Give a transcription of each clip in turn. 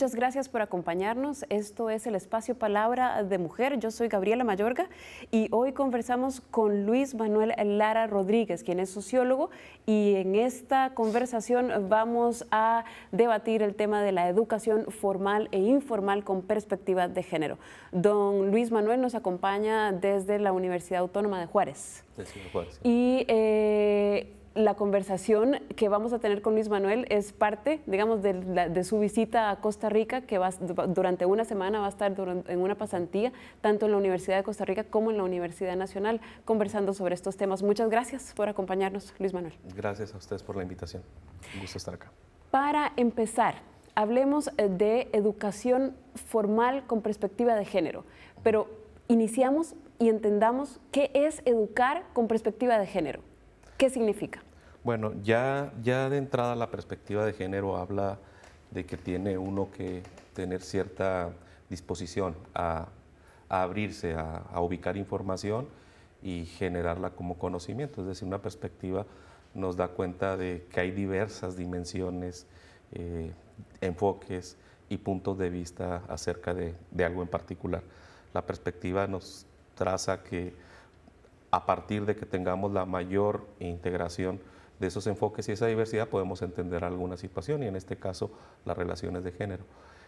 Muchas gracias por acompañarnos. Esto es el espacio Palabra de Mujer. Yo soy Gabriela Mayorga y hoy conversamos con Luis Manuel Lara Rodríguez, quien es sociólogo, y en esta conversación vamos a debatir el tema de la educación formal e informal con perspectiva de género. Don Luis Manuel nos acompaña desde la Universidad Autónoma de Juárez. Sí, Juárez. Y eh, la conversación que vamos a tener con Luis Manuel es parte, digamos, de, su visita a Costa Rica, que durante una semana va a estar en una pasantía, tanto en la Universidad de Costa Rica como en la Universidad Nacional, conversando sobre estos temas. Muchas gracias por acompañarnos, Luis Manuel. Gracias a ustedes por la invitación. Un gusto estar acá. Para empezar, hablemos eh, de educación formal con perspectiva de género, pero iniciamos y entendamos qué es educar con perspectiva de género. ¿Qué significa? Bueno, ya, de entrada la perspectiva de género habla de que tiene uno que tener cierta disposición a, abrirse, a, ubicar información y generarla como conocimiento. Es decir, una perspectiva nos da cuenta de que hay diversas dimensiones, eh, enfoques y puntos de vista acerca de algo en particular. La perspectiva nos traza que a partir de que tengamos la mayor integración, de esos enfoques y esa diversidad podemos entender alguna situación y en este caso las relaciones de género.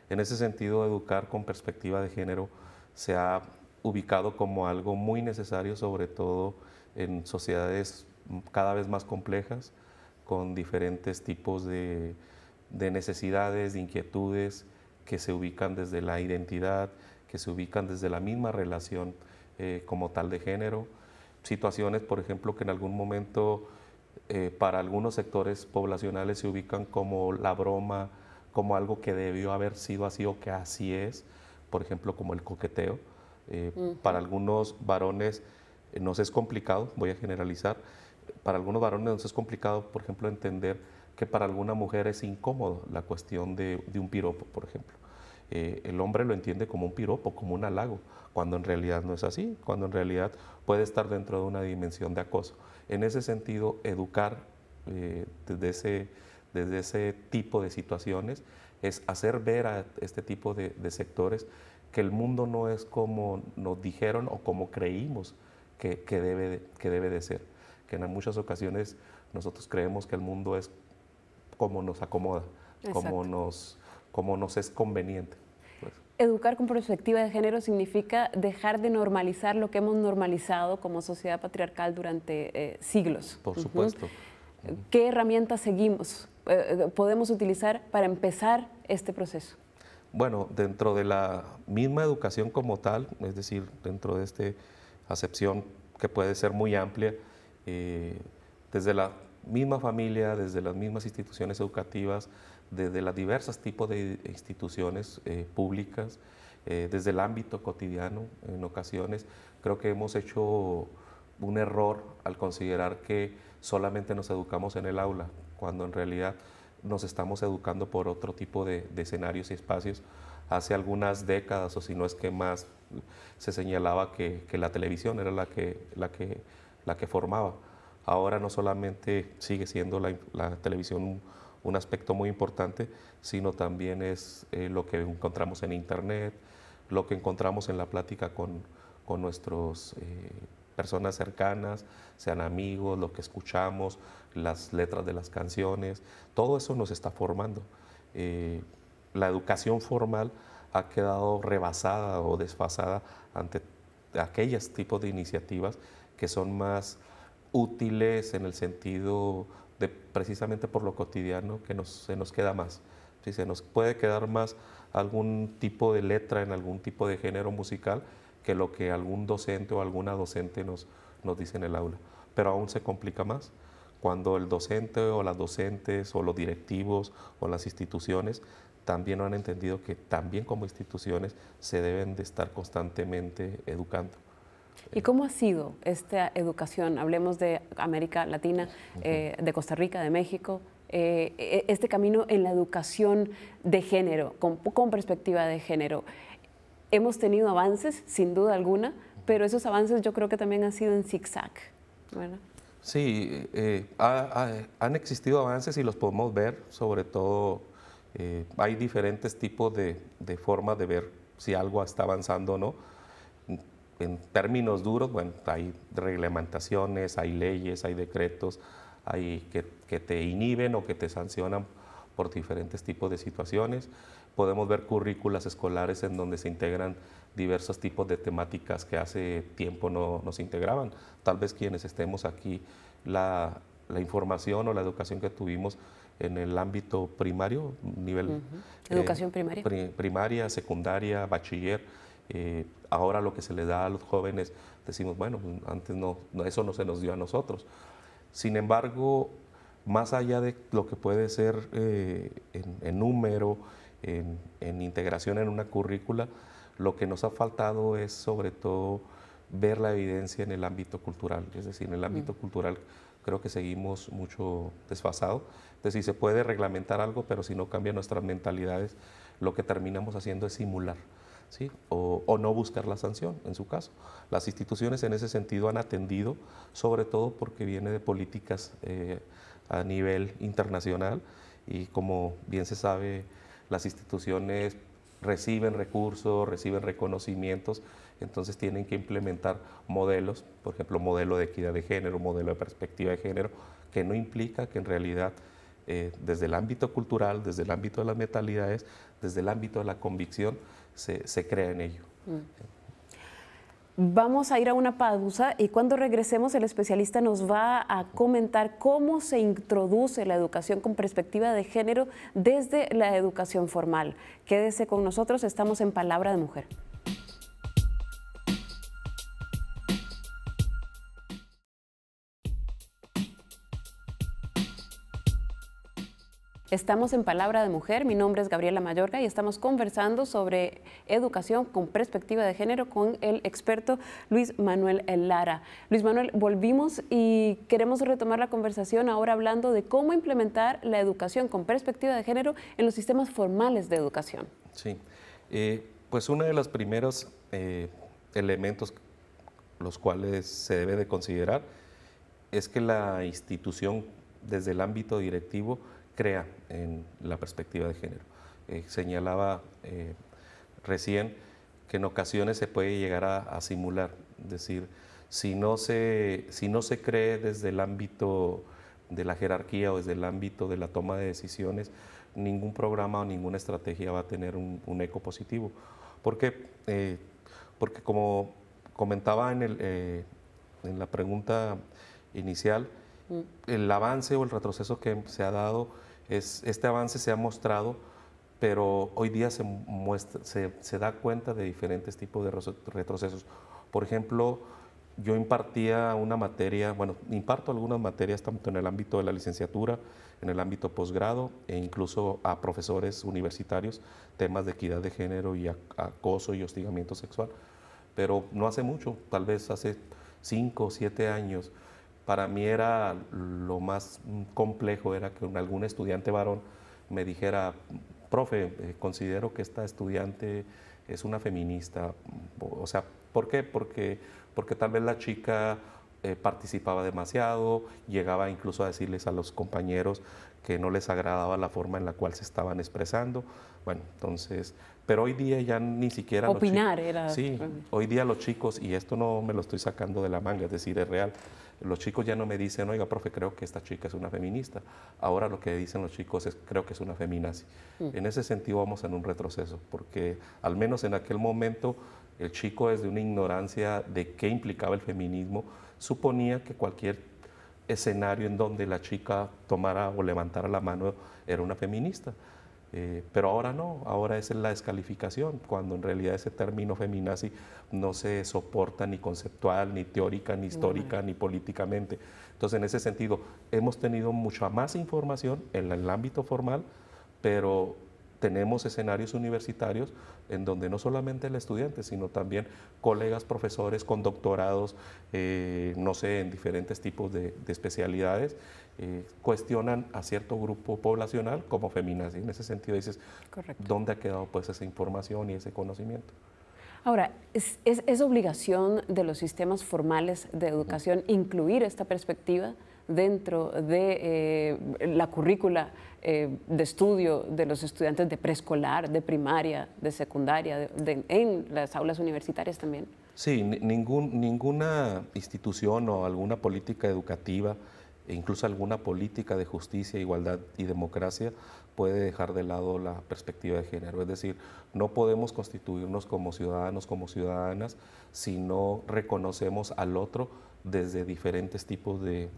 En ese sentido, educar con perspectiva de género se ha ubicado como algo muy necesario, sobre todo en sociedades cada vez más complejas, con diferentes tipos de, necesidades, de inquietudes que se ubican desde la identidad, que se ubican desde la misma relación eh, como tal de género. Situaciones, por ejemplo, que en algún momento eh, para algunos sectores poblacionales se ubican como la broma, como algo que debió haber sido así o que así es, por ejemplo, como el coqueteo. Eh, para algunos varones no eh, nos es complicado, voy a generalizar, para algunos varones nos es complicado, por ejemplo, entender que para alguna mujer es incómodo la cuestión de, un piropo, por ejemplo. el hombre lo entiende como un piropo, como un halago, cuando en realidad no es así, cuando en realidad puede estar dentro de una dimensión de acoso. En ese sentido, educar eh, desde, ese, desde ese tipo de situaciones es hacer ver a este tipo de, sectores que el mundo no es como nos dijeron o como creímos que, debe, de, que debe ser. Que en muchas ocasiones nosotros creemos que el mundo es como nos acomoda, como nos, como nos es conveniente educar con perspectiva de género significa dejar de normalizar lo que hemos normalizado como sociedad patriarcal durante eh, siglos. Por supuesto. ¿Qué herramientas seguimos, eh, eh, podemos utilizar para empezar este proceso? Bueno, dentro de la misma educación como tal, es decir, dentro de esta acepción que puede ser muy amplia, desde la misma familia, desde las mismas instituciones educativas, desde las diversas tipos de instituciones eh, públicas, eh, desde el ámbito cotidiano en ocasiones. Creo que hemos hecho un error al considerar que solamente nos educamos en el aula, cuando en realidad nos estamos educando por otro tipo de, de escenarios y espacios. Hace algunas décadas, o si no es que más, se señalaba que, que la televisión era la que, la que, la que formaba. Ahora no solamente sigue siendo la, la televisión un aspecto muy importante, sino también es eh, lo que encontramos en Internet, lo que encontramos en la plática con, con nuestras eh, personas cercanas, sean amigos, lo que escuchamos, las letras de las canciones, todo eso nos está formando. Eh, la educación formal ha quedado rebasada o desfasada ante aquellos tipos de iniciativas que son más útiles en el sentido precisamente por lo cotidiano que nos, se nos queda más. Si se nos puede quedar más algún tipo de letra en algún tipo de género musical que lo que algún docente o alguna docente nos, nos dice en el aula. Pero aún se complica más cuando el docente o las docentes o los directivos o las instituciones también no han entendido que también como instituciones se deben de estar constantemente educando. ¿Y cómo ha sido esta educación? Hablemos de América Latina, eh, de Costa Rica, de México. Eh, e, este camino en la educación de género, con, perspectiva de género. Hemos tenido avances, sin duda alguna, pero esos avances yo creo que también han sido en zigzag. Bueno. Sí, eh, han existido avances y los podemos ver, sobre todo hay diferentes tipos de, de formas de ver si algo está avanzando o no en términos duros, bueno, hay reglamentaciones, hay leyes, hay decretos hay que, que te inhiben o que te sancionan por diferentes tipos de situaciones. Podemos ver currículas escolares en donde se integran diversos tipos de temáticas que hace tiempo no, nos integraban. Tal vez quienes estemos aquí, la, la, información o la educación que tuvimos en el ámbito primario, nivel... Eh, educación primaria. primaria, secundaria, bachiller eh, ahora lo que se le da a los jóvenes, decimos, bueno, antes no, eso no se nos dio a nosotros. Sin embargo, más allá de lo que puede ser eh, en, número, en, integración en una currícula, lo que nos ha faltado es sobre todo ver la evidencia en el ámbito cultural. Es decir, en el ámbito mm. cultural creo que seguimos mucho desfasado. Es decir, se puede reglamentar algo, pero si no cambian nuestras mentalidades, lo que terminamos haciendo es simular. O, no buscar la sanción, en su caso. Las instituciones en ese sentido han atendido, sobre todo porque viene de políticas eh, a nivel internacional y como bien se sabe, las instituciones reciben recursos, reciben reconocimientos, entonces tienen que implementar modelos, por ejemplo, modelo de equidad de género, modelo de perspectiva de género, que no implica que en realidad eh, desde el ámbito cultural, desde el ámbito de las mentalidades, desde el ámbito de la convicción, se, crea en ello. Mm. Vamos a ir a una pausa y cuando regresemos el especialista nos va a comentar cómo se introduce la educación con perspectiva de género desde la educación formal. Quédese con nosotros, estamos en Palabra de Mujer. Estamos en Palabra de Mujer, mi nombre es Gabriela Mayorga y estamos conversando sobre educación con perspectiva de género con el experto Luis Manuel Lara. Luis Manuel, volvimos y queremos retomar la conversación ahora hablando de cómo implementar la educación con perspectiva de género en los sistemas formales de educación. Sí, eh, pues uno de los primeros eh, elementos los cuales se debe de considerar es que la institución desde el ámbito directivo crea en la perspectiva de género. Eh, señalaba eh, recién que en ocasiones se puede llegar a, simular, decir, si no, se, si no se cree desde el ámbito de la jerarquía o desde el ámbito de la toma de decisiones, ningún programa o ninguna estrategia va a tener un, eco positivo. ¿Por eh, porque como comentaba en, en la pregunta inicial, el avance o el retroceso que se ha dado, es, este avance se ha mostrado, pero hoy día se, da cuenta de diferentes tipos de retrocesos. Por ejemplo, yo impartía una materia, bueno, imparto algunas materias tanto en el ámbito de la licenciatura, en el ámbito posgrado e incluso a profesores universitarios temas de equidad de género y acoso y hostigamiento sexual. Pero no hace mucho, tal vez hace cinco o siete años, para mí era lo más complejo, era que algún estudiante varón me dijera, profe, eh, considero que esta estudiante es una feminista. O sea, ¿por qué? Porque, porque tal vez la chica eh, participaba demasiado, llegaba incluso a decirles a los compañeros que no les agradaba la forma en la cual se estaban expresando. Bueno, entonces, pero hoy día ya ni siquiera... Opinar era... Sí, hoy día los chicos, y esto no me lo estoy sacando de la manga, es decir, es real, los chicos ya no me dicen, oiga, profe, creo que esta chica es una feminista. Ahora lo que dicen los chicos es, creo que es una feminazi. Mm. En ese sentido vamos en un retroceso, porque al menos en aquel momento el chico desde una ignorancia de qué implicaba el feminismo, suponía que cualquier escenario en donde la chica tomara o levantara la mano era una feminista. Eh, pero ahora no, ahora es la descalificación, cuando en realidad ese término feminazi no se soporta ni conceptual, ni teórica, ni histórica, ni políticamente. Entonces, en ese sentido, hemos tenido mucha más información en el ámbito formal, pero tenemos escenarios universitarios en donde no solamente el estudiante, sino también colegas profesores con doctorados, eh, no sé, en diferentes tipos de, especialidades, eh, cuestionan a cierto grupo poblacional como feminazi. En ese sentido dices, ¿dónde ha quedado pues esa información y ese conocimiento? Ahora, es, obligación de los sistemas formales de educación incluir esta perspectiva dentro de eh, la currícula eh, de estudio de los estudiantes de preescolar, de primaria, de secundaria, en las aulas universitarias también? Sí, ninguna institución o alguna política educativa, e incluso alguna política de justicia, igualdad y democracia puede dejar de lado la perspectiva de género. Es decir, no podemos constituirnos como ciudadanos, como ciudadanas, si no reconocemos al otro desde diferentes tipos de,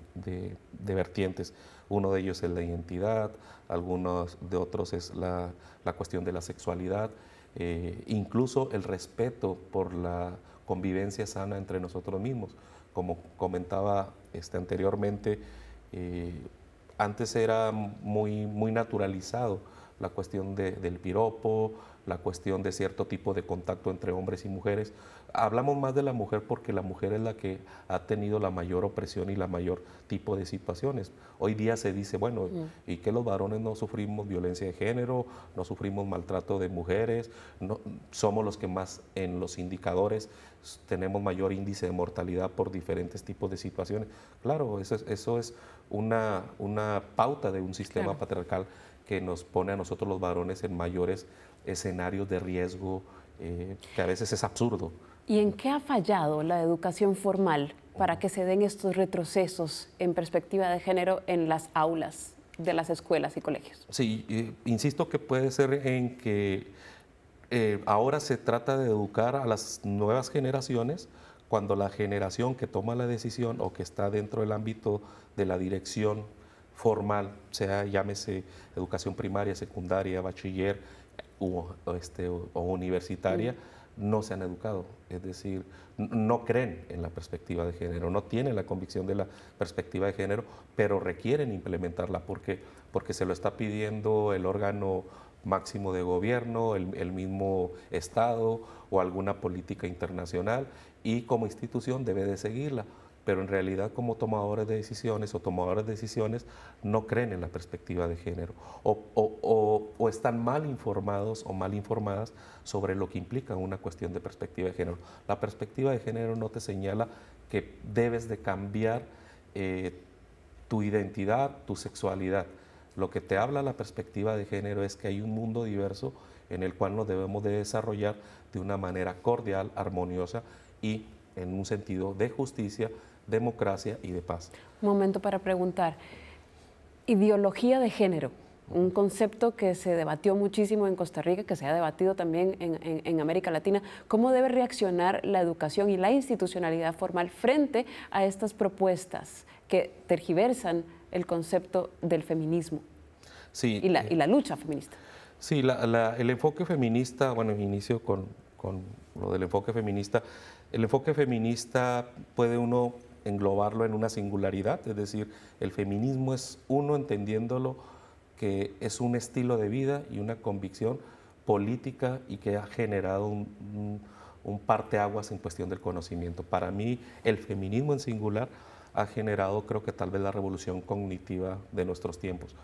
vertientes. Uno de ellos es la identidad, algunos de otros es la, la cuestión de la sexualidad, eh, incluso el respeto por la convivencia sana entre nosotros mismos. Como comentaba este, anteriormente, eh, antes era muy, muy naturalizado la cuestión del piropo, la cuestión de cierto tipo de contacto entre hombres y mujeres, hablamos más de la mujer porque la mujer es la que ha tenido la mayor opresión y la mayor tipo de situaciones. Hoy día se dice, bueno, ¿y que los varones no sufrimos violencia de género, no sufrimos maltrato de mujeres? No, somos los que más en los indicadores tenemos mayor índice de mortalidad por diferentes tipos de situaciones. Claro, eso es, eso es una, pauta de un sistema patriarcal que nos pone a nosotros los varones en mayores escenarios de riesgo, eh, que a veces es absurdo. ¿Y en qué ha fallado la educación formal para que se den estos retrocesos en perspectiva de género en las aulas de las escuelas y colegios? Sí, eh, insisto que puede ser en que eh, ahora se trata de educar a las nuevas generaciones cuando la generación que toma la decisión o que está dentro del ámbito de la dirección formal, sea llámese educación primaria, secundaria, bachiller este, o, universitaria, mm no se han educado, es decir, no creen en la perspectiva de género, no tienen la convicción de la perspectiva de género, pero requieren implementarla porque, porque se lo está pidiendo el órgano máximo de gobierno, el mismo Estado o alguna política internacional y como institución debe de seguirla pero en realidad como tomadores de decisiones o tomadores de decisiones no creen en la perspectiva de género o, están mal informados o mal informadas sobre lo que implica una cuestión de perspectiva de género. La perspectiva de género no te señala que debes de cambiar eh, tu identidad, tu sexualidad. Lo que te habla la perspectiva de género es que hay un mundo diverso en el cual nos debemos de desarrollar de una manera cordial, armoniosa y en un sentido de justicia democracia y de paz. Un momento para preguntar. Ideología de género, un concepto que se debatió muchísimo en Costa Rica, que se ha debatido también en, en, América Latina. ¿Cómo debe reaccionar la educación y la institucionalidad formal frente a estas propuestas que tergiversan el concepto del feminismo sí, y, la, eh, y la lucha feminista? Sí, el enfoque feminista, bueno, inicio con, con lo del enfoque feminista. El enfoque feminista puede uno englobarlo en una singularidad, es decir, el feminismo es uno entendiéndolo que es un estilo de vida y una convicción política y que ha generado un, parteaguas en cuestión del conocimiento. Para mí, el feminismo en singular ha generado, creo que tal vez, la revolución cognitiva de nuestros tiempos.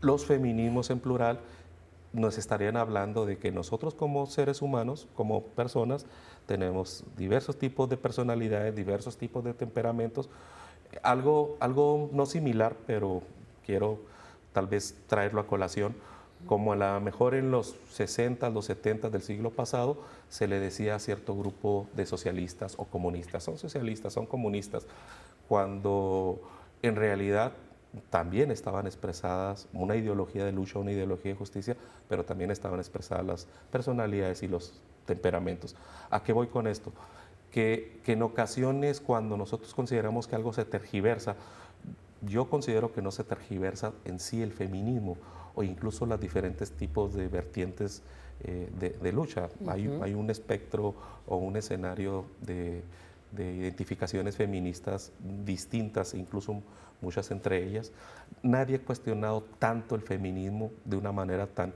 Los feminismos en plural nos estarían hablando de que nosotros como seres humanos, como personas, tenemos diversos tipos de personalidades, diversos tipos de temperamentos, algo, algo no similar, pero quiero tal vez traerlo a colación, como a lo mejor en los 60, los 70 del siglo pasado se le decía a cierto grupo de socialistas o comunistas, son socialistas, son comunistas, cuando en realidad también estaban expresadas una ideología de lucha, una ideología de justicia, pero también estaban expresadas las personalidades y los temperamentos. ¿A qué voy con esto? Que, en ocasiones cuando nosotros consideramos que algo se tergiversa, yo considero que no se tergiversa en sí el feminismo o incluso los diferentes tipos de vertientes eh, de, lucha. hay, hay, un espectro o un escenario de, de identificaciones feministas distintas, e incluso muchas entre ellas. Nadie ha cuestionado tanto el feminismo de una manera tan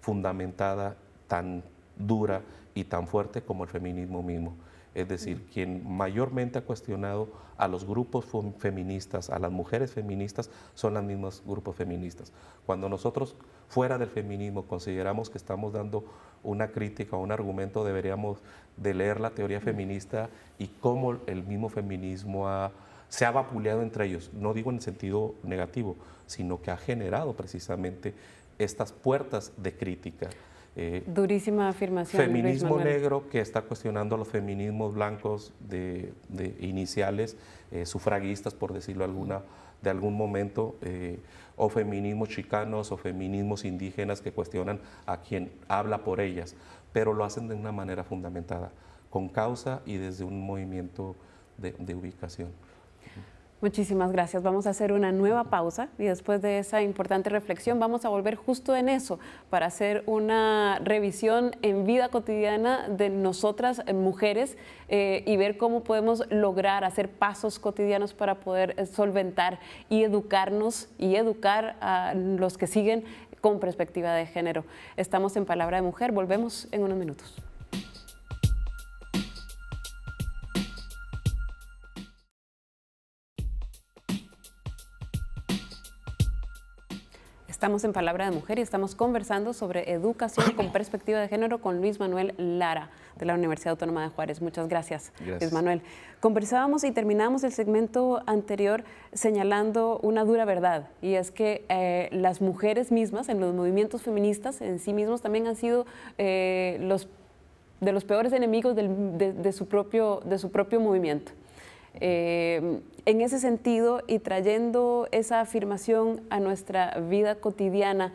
fundamentada, tan dura y tan fuerte como el feminismo mismo es decir, quien mayormente ha cuestionado a los grupos feministas, a las mujeres feministas, son los mismos grupos feministas. Cuando nosotros fuera del feminismo consideramos que estamos dando una crítica o un argumento, deberíamos de leer la teoría feminista y cómo el mismo feminismo se ha vapuleado entre ellos. No digo en el sentido negativo, sino que ha generado precisamente estas puertas de crítica. Eh, Durísima afirmación. Feminismo negro que está cuestionando a los feminismos blancos de, iniciales, eh, sufragistas por decirlo alguna, de algún momento, eh, o feminismos chicanos o feminismos indígenas que cuestionan a quien habla por ellas, pero lo hacen de una manera fundamentada, con causa y desde un movimiento de ubicación. Muchísimas gracias. Vamos a hacer una nueva pausa y después de esa importante reflexión vamos a volver justo en eso para hacer una revisión en vida cotidiana de nosotras eh, mujeres eh, y ver cómo podemos lograr hacer pasos cotidianos para poder eh, solventar y educarnos y educar a los que siguen con perspectiva de género. Estamos en Palabra de Mujer, volvemos en unos minutos. Estamos en Palabra de Mujer y estamos conversando sobre educación con perspectiva de género con Luis Manuel Lara de la Universidad Autónoma de Juárez. Muchas gracias, Luis Manuel. Conversábamos y terminamos el segmento anterior señalando una dura verdad y es que eh, las mujeres mismas en los movimientos feministas en sí mismos también han sido eh, los de los peores enemigos de, su propio, de su propio movimiento. Eh, en ese sentido y trayendo esa afirmación a nuestra vida cotidiana,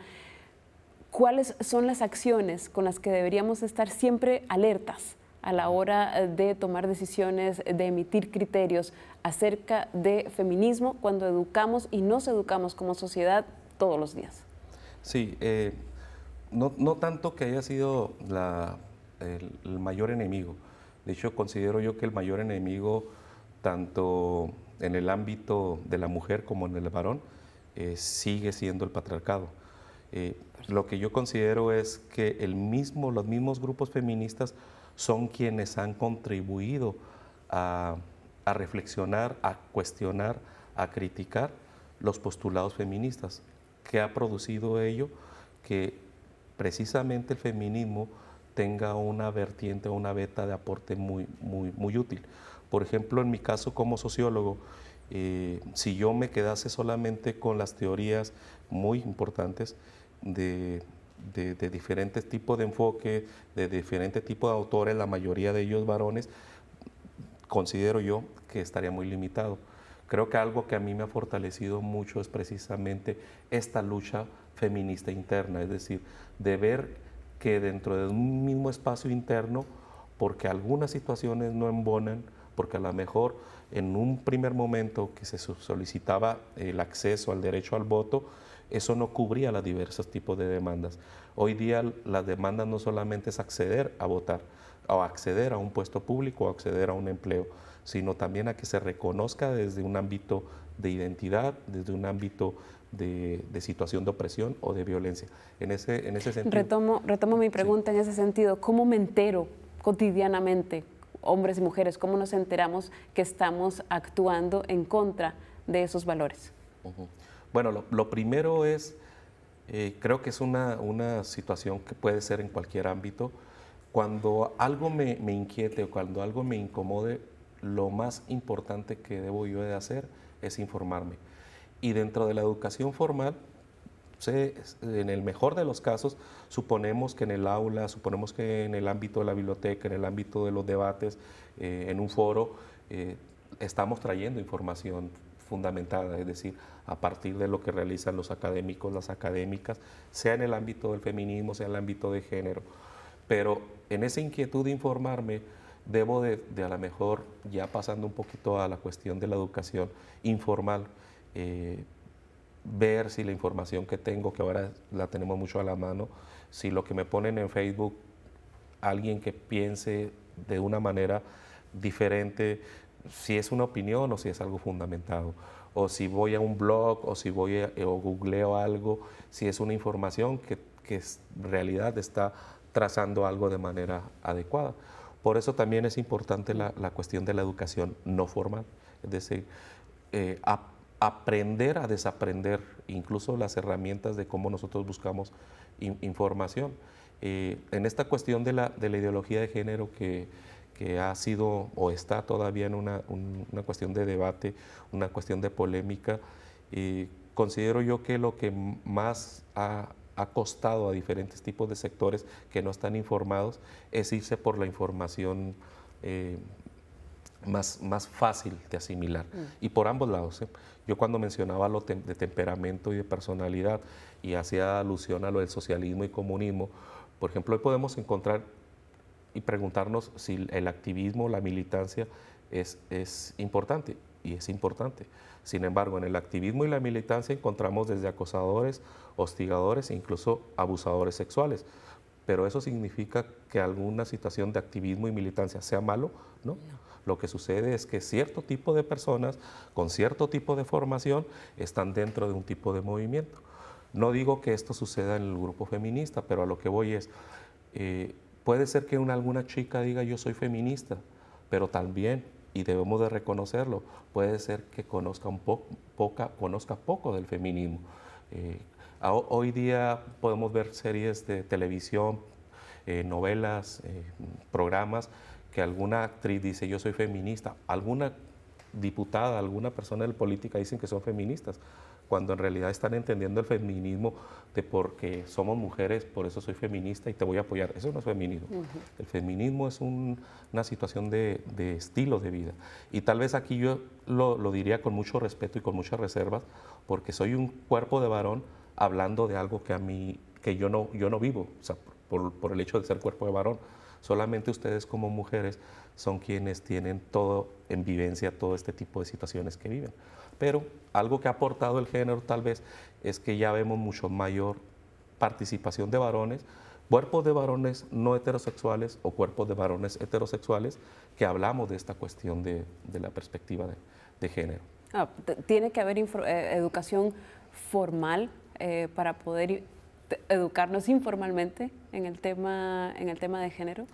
¿cuáles son las acciones con las que deberíamos estar siempre alertas a la hora de tomar decisiones, de emitir criterios acerca de feminismo cuando educamos y nos educamos como sociedad todos los días? Sí, eh, no, tanto que haya sido el mayor enemigo. De hecho, considero yo que el mayor enemigo tanto en el ámbito de la mujer como en el varón, eh, sigue siendo el patriarcado. Eh, lo que yo considero es que los mismos grupos feministas son quienes han contribuido a, reflexionar, a cuestionar, a criticar los postulados feministas. que ha producido ello? Que precisamente el feminismo tenga una vertiente, una beta de aporte muy útil. Por ejemplo, en mi caso como sociólogo, eh, si yo me quedase solamente con las teorías muy importantes de, de diferentes tipos de enfoque, de diferentes tipos de autores, la mayoría de ellos varones, considero yo que estaría muy limitado. Creo que algo que a mí me ha fortalecido mucho es precisamente esta lucha feminista interna, es decir, de ver que dentro de un mismo espacio interno, porque algunas situaciones no embonan, porque a lo mejor en un primer momento que se solicitaba el acceso al derecho al voto, eso no cubría los diversos tipos de demandas. Hoy día la demanda no solamente es acceder a votar, o acceder a un puesto público, o acceder a un empleo, sino también a que se reconozca desde un ámbito de identidad, desde un ámbito de, situación de opresión o de violencia. En ese, en ese sentido... Retomo, retomo mi pregunta en ese sentido. ¿Cómo me entero cotidianamente hombres y mujeres, cómo nos enteramos que estamos actuando en contra de esos valores. Bueno, lo, primero es, eh, creo que es una, situación que puede ser en cualquier ámbito. Cuando algo me, me inquiete o cuando algo me incomode, lo más importante que debo yo de hacer es informarme. Y dentro de la educación formal, en el mejor de los casos, suponemos que en el aula, suponemos que en el ámbito de la biblioteca, en el ámbito de los debates, eh, en un foro, eh, estamos trayendo información fundamentada, es decir, a partir de lo que realizan los académicos, las académicas, sea en el ámbito del feminismo, sea en el ámbito de género. Pero en esa inquietud de informarme, debo de, a lo mejor, ya pasando un poquito a la cuestión de la educación informal, eh, ver si la información que tengo, que ahora la tenemos mucho a la mano, si lo que me ponen en Facebook, alguien que piense de una manera diferente, si es una opinión o si es algo fundamentado, o si voy a un blog o si voy eh, o googleo algo, si es una información que, que en realidad está trazando algo de manera adecuada. Por eso también es importante la, cuestión de la educación no formal, es decir, eh, aprender a desaprender incluso las herramientas de cómo nosotros buscamos información. Eh, en esta cuestión de la, de la ideología de género que, ha sido o está todavía en una, cuestión de debate, una cuestión de polémica, eh, considero yo que lo que más ha, costado a diferentes tipos de sectores que no están informados es irse por la información eh, más, más fácil de asimilar. Mm. Y por ambos lados. ¿eh? Yo cuando mencionaba lo de temperamento y de personalidad y hacía alusión a lo del socialismo y comunismo, por ejemplo, hoy podemos encontrar y preguntarnos si el activismo, la militancia es, es importante. Y es importante. Sin embargo, en el activismo y la militancia encontramos desde acosadores, hostigadores e incluso abusadores sexuales pero eso significa que alguna situación de activismo y militancia sea malo, ¿no? no. Lo que sucede es que cierto tipo de personas con cierto tipo de formación están dentro de un tipo de movimiento. No digo que esto suceda en el grupo feminista, pero a lo que voy es, eh, puede ser que alguna chica diga yo soy feminista, pero también, y debemos de reconocerlo, puede ser que conozca, un conozca poco del feminismo. Eh, hoy día podemos ver series de televisión, eh, novelas, programas que alguna actriz dice yo soy feminista, alguna diputada, alguna persona de política dicen que son feministas, cuando en realidad están entendiendo el feminismo de porque somos mujeres, por eso soy feminista y te voy a apoyar. Eso no es feminismo. El feminismo es una situación de, de, de vida. Y tal vez aquí yo lo, diría con mucho respeto y con muchas reservas, porque soy un cuerpo de varón hablando de algo que a mí, que yo no, yo no vivo, por, por el hecho de ser cuerpo de varón. Solamente ustedes como mujeres son quienes tienen todo en vivencia, todo este tipo de situaciones que viven. Pero algo que ha aportado el género tal vez es que ya vemos mucho mayor participación de varones, cuerpos de varones no heterosexuales o cuerpos de varones heterosexuales que hablamos de esta cuestión de, la perspectiva de, género. Ah, tiene que haber eh, educación formal eh, para poder educarnos informalmente en el tema, de género?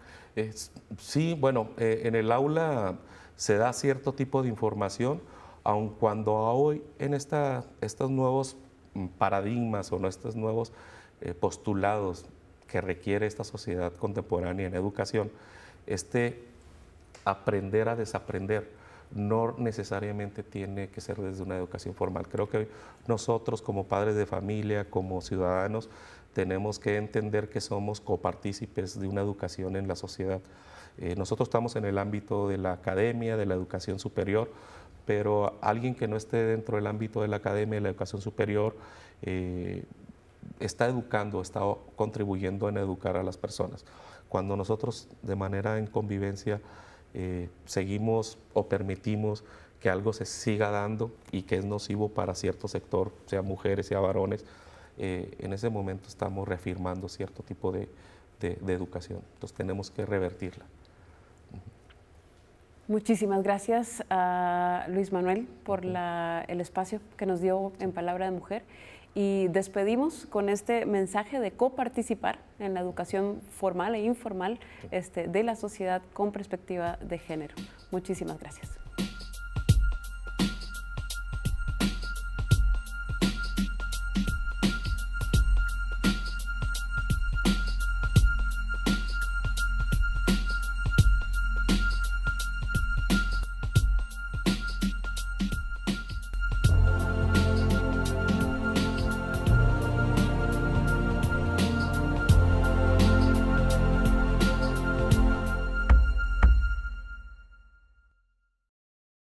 sí, bueno, eh, en el aula se da cierto tipo de información, aun cuando hoy en estos nuevos paradigmas o estos nuevos eh, postulados que requiere esta sociedad contemporánea en educación, este aprender a desaprender no necesariamente tiene que ser desde una educación formal. Creo que nosotros como padres de familia, como ciudadanos, tenemos que entender que somos copartícipes de una educación en la sociedad. Eh, nosotros estamos en el ámbito de la academia, de la educación superior, pero alguien que no esté dentro del ámbito de la academia, de la educación superior, eh, está educando, está contribuyendo en educar a las personas. Cuando nosotros de manera en convivencia eh, seguimos o permitimos que algo se siga dando y que es nocivo para cierto sector, sea mujeres, sea varones, eh, en ese momento estamos reafirmando cierto tipo de, educación. Entonces tenemos que revertirla. Muchísimas gracias a Luis Manuel por el espacio que nos dio en Palabra de Mujer y despedimos con este mensaje de coparticipar en la educación formal e informal este, de la sociedad con perspectiva de género. Muchísimas gracias.